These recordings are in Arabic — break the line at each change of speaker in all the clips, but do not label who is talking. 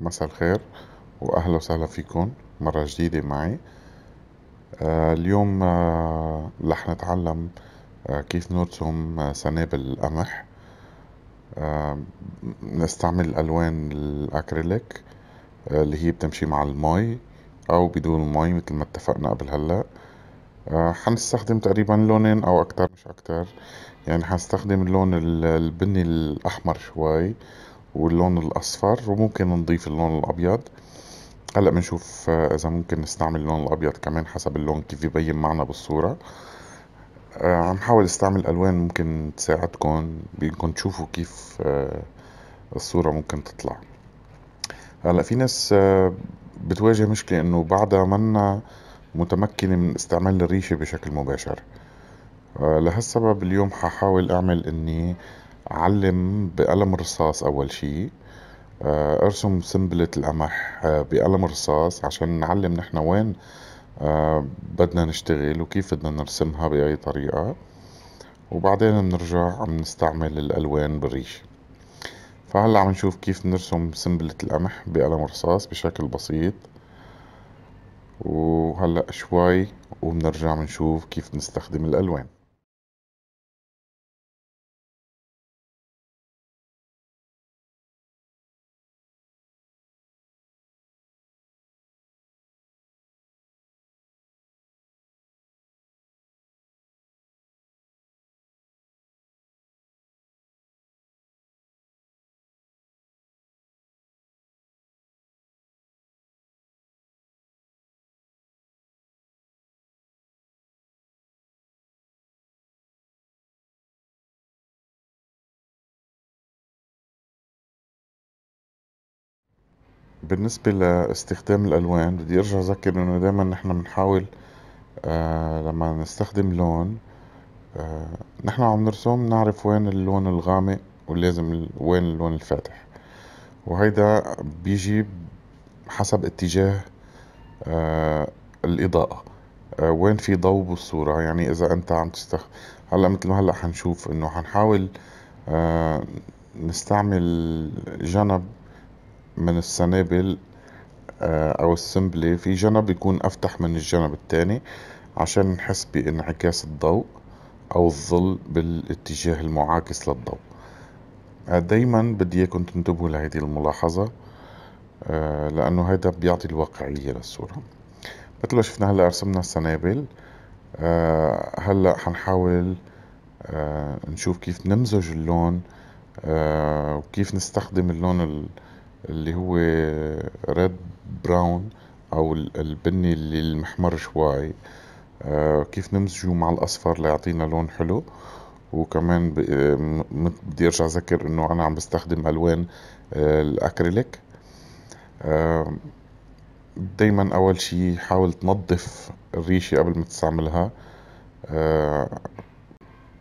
مساء الخير واهلا وسهلا فيكم
مرة جديدة معي آه، اليوم آه، رح نتعلم آه، كيف نرسم سنابل القمح نستعمل الوان الأكريليك اللي هي بتمشي مع المي أو بدون المي مثل ما اتفقنا قبل هلأ حنستخدم تقريبا لونين أو أكتر مش أكتر يعني حنستخدم اللون البني الأحمر شوي واللون الاصفر وممكن نضيف اللون الابيض هلا بنشوف آه، اذا ممكن نستعمل اللون الابيض كمان حسب اللون كيف يبين معنا بالصورة آه، عم حاول استعمل الوان ممكن تساعدكم بانكم تشوفوا كيف آه، الصورة ممكن تطلع هلا في ناس بتواجه مشكلة انه بعدها منا متمكنة من استعمال الريشة بشكل مباشر لهالسبب اليوم ححاول اعمل اني علم بقلم رصاص أول شي آه، ارسم سنبلة القمح آه، بقلم رصاص عشان نعلم نحن وين آه، بدنا نشتغل وكيف بدنا نرسمها بأي طريقة وبعدين بنرجع بنستعمل الألوان بالريش فهلا عم نشوف كيف نرسم سنبلة القمح بقلم رصاص بشكل بسيط
وهلا شوي وبنرجع بنشوف كيف نستخدم الألوان بالنسبة لاستخدام الألوان بدي
أرجع أذكر إنه دايما نحن بنحاول آه لما نستخدم لون آه نحن عم نرسم نعرف وين اللون الغامق ولازم وين اللون الفاتح وهيدا بيجي حسب اتجاه آه الإضاءة آه وين في ضوء بالصورة يعني إذا أنت عم تستخدم هلا مثل ما هلا حنشوف إنه حنحاول آه نستعمل جنب من السنابل آه، او السمبلي في جنب يكون افتح من الجنب التاني عشان نحس بانعكاس الضوء او الظل بالاتجاه المعاكس للضوء آه، دايما بدي اياكم تنتبهوا لهذه الملاحظة آه، لانه هذا بيعطي الواقعية للصورة مثل ما شفنا هلا رسمنا السنابل هلا حنحاول نشوف كيف نمزج اللون وكيف نستخدم اللون اللي هو ريد براون او البني اللي المحمر شوي آه، كيف نمزجه مع الاصفر ليعطينا لون حلو وكمان آه، بدي ارجع اذكر انه انا عم بستخدم الوان آه، الاكريليك دايما اول شي حاول تنظف الريشة قبل ما تستعملها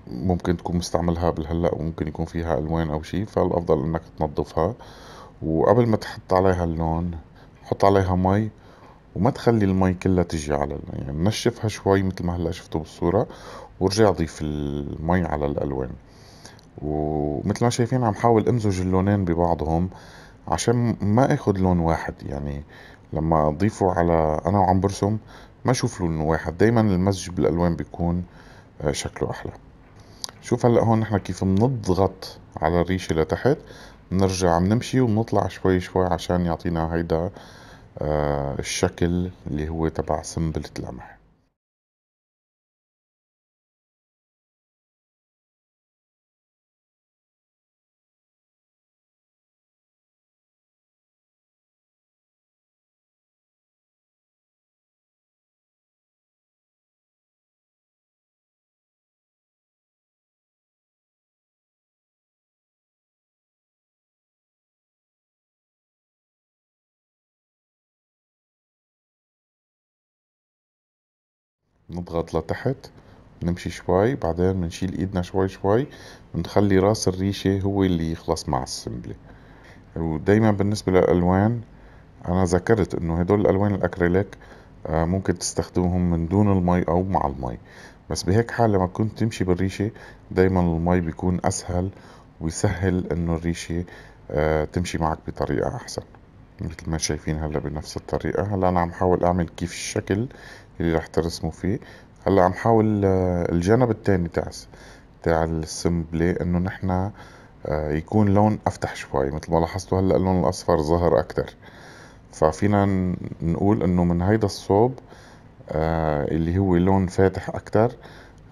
ممكن تكون مستعملها بالهلا وممكن يكون فيها الوان او شي فالافضل انك تنظفها وقبل ما تحط عليها اللون حط عليها مي وما تخلي المي كلها تجي على يعني نشفها شوي مثل ما هلا شفتوا بالصورة ورجع ضيف المي على الألوان ومثل ما شايفين عم حاول امزج اللونين ببعضهم عشان ما اخد لون واحد يعني لما اضيفه على انا وعم برسم ما اشوف لون واحد دايما المزج بالالوان بيكون آه، شكله احلى شوف هلا هون نحن كيف بنضغط على الريشه لتحت بنرجع عم نمشي وبنطلع شوي شوي عشان يعطينا هيدا آه، الشكل
اللي هو تبع سنبلة القمح نضغط لتحت نمشي شوي
بعدين بنشيل ايدنا شوي شوي بنخلي راس الريشة هو اللي يخلص مع السمبلة ودايما بالنسبة للألوان أنا ذكرت إنه هدول الألوان الأكريليك آه، ممكن تستخدمهم من دون المي أو مع المي بس بهيك حال لما كنت تمشي بالريشة دايما المي بيكون أسهل ويسهل إنه الريشة آه، تمشي معك بطريقة أحسن مثل ما شايفين هلا بنفس الطريقة هلا أنا عم حاول أعمل كيف الشكل اللي رح ترسمه فيه هلا عم حاول آه، الجانب التاني تاع تاع السمبلي إنه نحنا آه، يكون لون أفتح شوي مثل ما لاحظتوا هلا اللون الأصفر ظهر أكتر ففينا نقول إنه من هيدا الصوب آه، اللي هو لون فاتح أكتر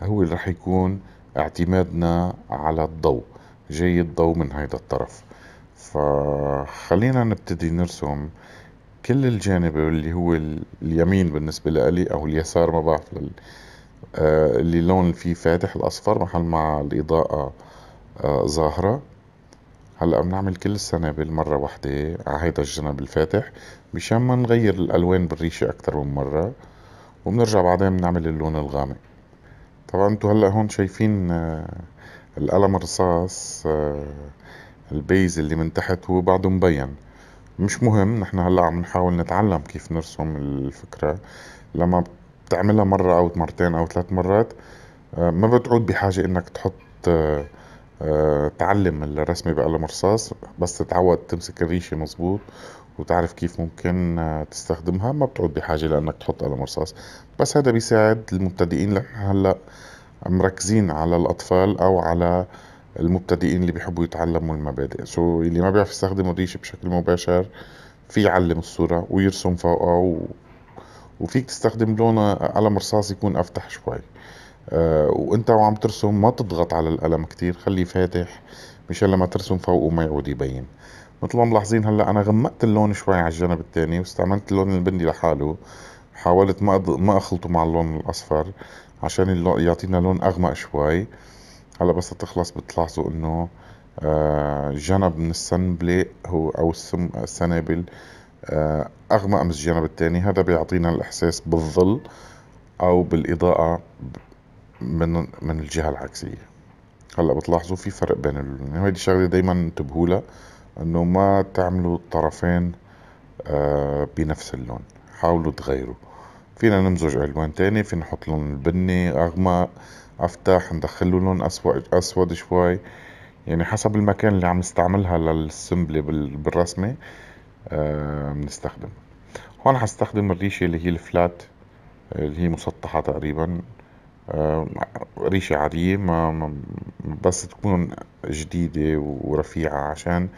هو اللي رح يكون اعتمادنا على الضوء جاي الضوء من هيدا الطرف فخلينا نبتدي نرسم كل الجانب اللي هو اليمين بالنسبة لألي أو اليسار ما بعرف آه، اللي لون فيه فاتح الأصفر محل ما الإضاءة ظاهرة آه، هلا بنعمل كل السنابل مرة واحدة على هيدا الجنب الفاتح مشان ما نغير الألوان بالريشة أكتر من مرة وبنرجع بعدين بنعمل اللون الغامق طبعا انتو هلا هون شايفين آه، القلم الرصاص البيز اللي من تحت هو بعده مبين مش مهم نحن هلا عم نحاول نتعلم كيف نرسم الفكرة لما بتعملها مرة أو مرتين أو ثلاث مرات آه، ما بتعود بحاجة إنك تحط آه، آه، تعلم الرسمة بقلم رصاص بس تتعود تمسك الريشة مزبوط وتعرف كيف ممكن تستخدمها ما بتعود بحاجة لأنك تحط قلم رصاص بس هذا بيساعد المبتدئين هلأ مركزين على الأطفال أو على المبتدئين اللي بيحبوا يتعلموا المبادئ سو so, اللي ما بيعرف يستخدم الريش بشكل مباشر في يعلم الصورة ويرسم فوقها و... وفيك تستخدم لون قلم رصاص يكون أفتح شوي أه وانت وعم ترسم ما تضغط على القلم كتير خليه فاتح مشان لما ترسم فوقه ما يعود يبين مثل ما ملاحظين هلا انا غمقت اللون شوي على الجنب الثاني واستعملت اللون البني لحاله حاولت ما أض... ما اخلطه مع اللون الاصفر عشان اللون يعطينا لون اغمق شوي هلا بس تخلص بتلاحظوا انه آه، جنب من السنبلة هو او السم السنابل آه، اغمق من الجنب التاني هذا بيعطينا الاحساس بالظل او بالاضاءة من من الجهة العكسية هلا بتلاحظوا في فرق بين اللونين يعني هيدي الشغله دايما انتبهوا لها انه ما تعملوا الطرفين آه، بنفس اللون حاولوا تغيروا فينا نمزج الوان تاني فينا نحط لون البني اغمق افتح ندخله لون اسود اسود شوي يعني حسب المكان اللي عم نستعملها للسمبلة بالرسمة بنستخدم أه هون حستخدم الريشة اللي هي الفلات اللي هي مسطحة تقريبا أه ريشة عادية ما بس تكون جديدة ورفيعة عشان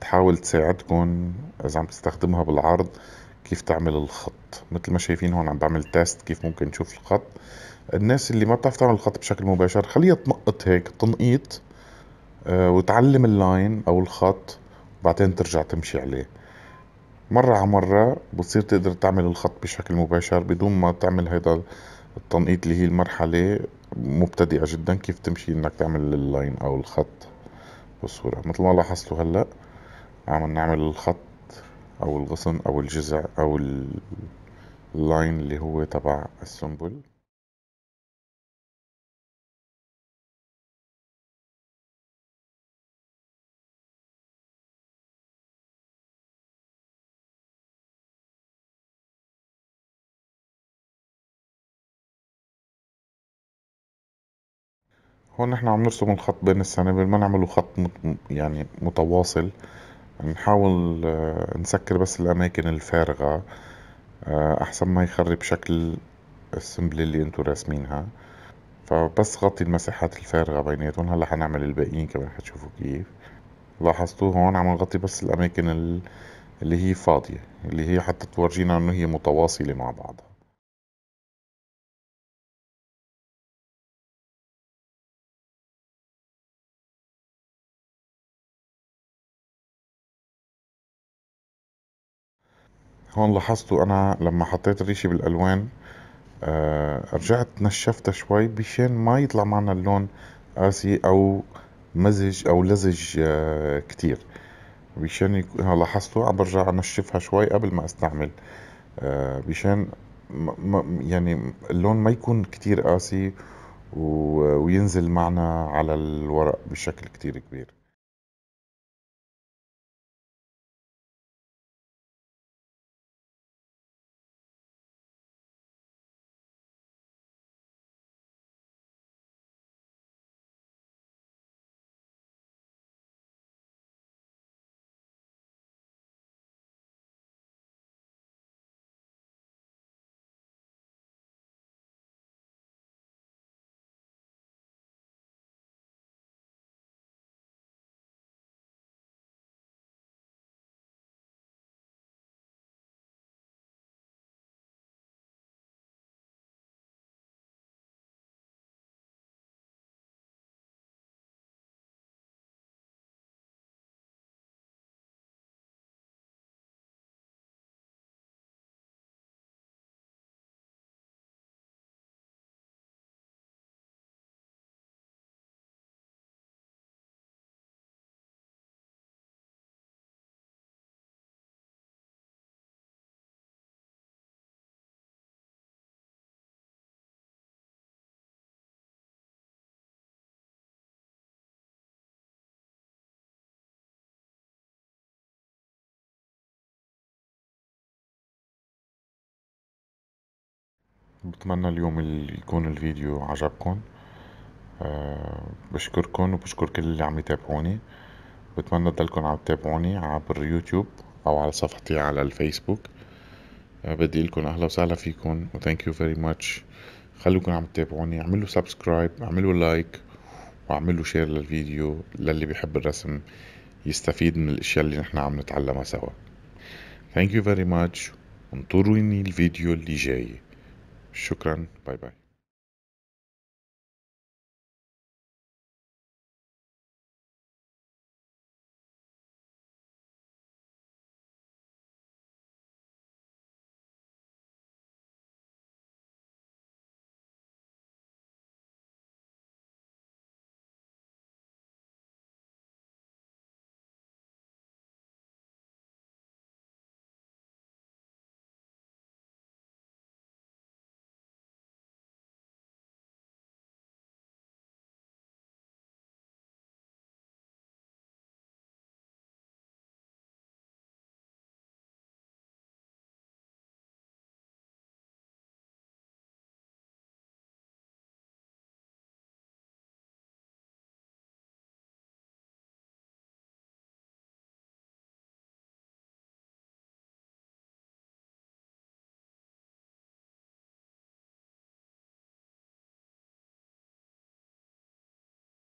تحاول تساعدكم إذا عم تستخدمها بالعرض كيف تعمل الخط مثل ما شايفين هون عم بعمل تيست كيف ممكن نشوف الخط الناس اللي ما بتعرف تعمل الخط بشكل مباشر خليها تنقط هيك تنقيط آه وتعلم اللاين او الخط وبعدين ترجع تمشي عليه مرة على مرة بتصير تقدر تعمل الخط بشكل مباشر بدون ما تعمل هيدا التنقيط اللي هي المرحلة مبتدئة جدا كيف تمشي انك تعمل اللاين او الخط بالصورة مثل ما لاحظتوا هلأ عم نعمل الخط او الغصن او الجزع او
اللاين اللي هو تبع السنبل هون نحن عم نرسم الخط بين السنابل ما نعمله خط يعني متواصل
نحاول آه، نسكر بس الأماكن الفارغة آه، أحسن ما يخرب شكل السمبلة اللي انتو راسمينها فبس غطي المساحات الفارغة بيناتهم هلا حنعمل الباقيين كمان حتشوفوا كيف لاحظتوا هون عم
نغطي بس الأماكن اللي هي فاضية اللي هي حتى تورجينا انه هي متواصلة مع بعضها هون لاحظتوا انا لما حطيت
الريشه بالالوان آه رجعت نشفتها شوي بشان ما يطلع معنا اللون قاسي او مزج او لزج آه كتير بشان يك... لاحظتوا عم برجع انشفها شوي قبل ما استعمل آه بشان يعني اللون ما يكون كتير قاسي وينزل
معنا على الورق بشكل كتير كبير بتمنى اليوم يكون الفيديو عجبكم
آه، بشكركم وبشكر كل اللي عم يتابعوني بتمنى تضلكم عم تتابعوني عبر يوتيوب او على صفحتي على الفيسبوك آه، بدي لكم اهلا وسهلا فيكم وثانك يو فيري ماتش خلوكم عم تتابعوني اعملوا سبسكرايب اعملوا لايك واعملوا شير للفيديو للي بيحب الرسم يستفيد من الاشياء اللي نحن عم نتعلمها سوا ثانك يو فيري ماتش انطروني الفيديو
اللي جاي شكرا باي باي